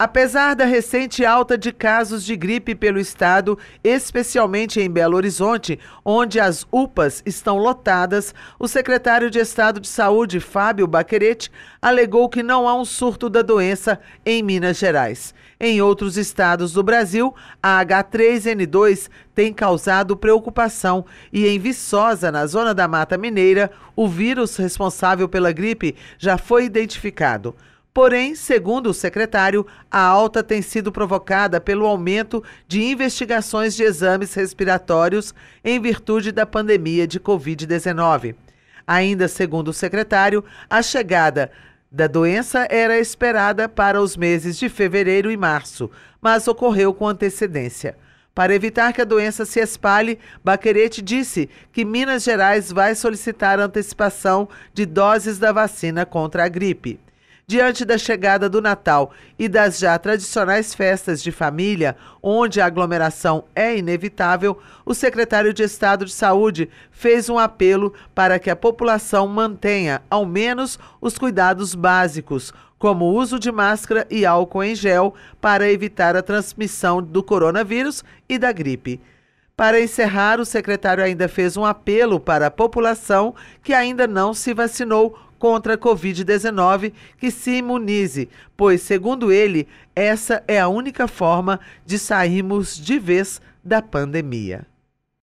Apesar da recente alta de casos de gripe pelo estado, especialmente em Belo Horizonte, onde as UPAs estão lotadas, o secretário de Estado de Saúde, Fábio Baquerete, alegou que não há um surto da doença em Minas Gerais. Em outros estados do Brasil, a H3N2 tem causado preocupação e em Viçosa, na zona da Mata Mineira, o vírus responsável pela gripe já foi identificado. Porém, segundo o secretário, a alta tem sido provocada pelo aumento de investigações de exames respiratórios em virtude da pandemia de Covid-19. Ainda segundo o secretário, a chegada da doença era esperada para os meses de fevereiro e março, mas ocorreu com antecedência. Para evitar que a doença se espalhe, Baquerete disse que Minas Gerais vai solicitar antecipação de doses da vacina contra a gripe. Diante da chegada do Natal e das já tradicionais festas de família, onde a aglomeração é inevitável, o secretário de Estado de Saúde fez um apelo para que a população mantenha, ao menos, os cuidados básicos, como o uso de máscara e álcool em gel, para evitar a transmissão do coronavírus e da gripe. Para encerrar, o secretário ainda fez um apelo para a população que ainda não se vacinou contra a Covid-19 que se imunize, pois, segundo ele, essa é a única forma de sairmos de vez da pandemia.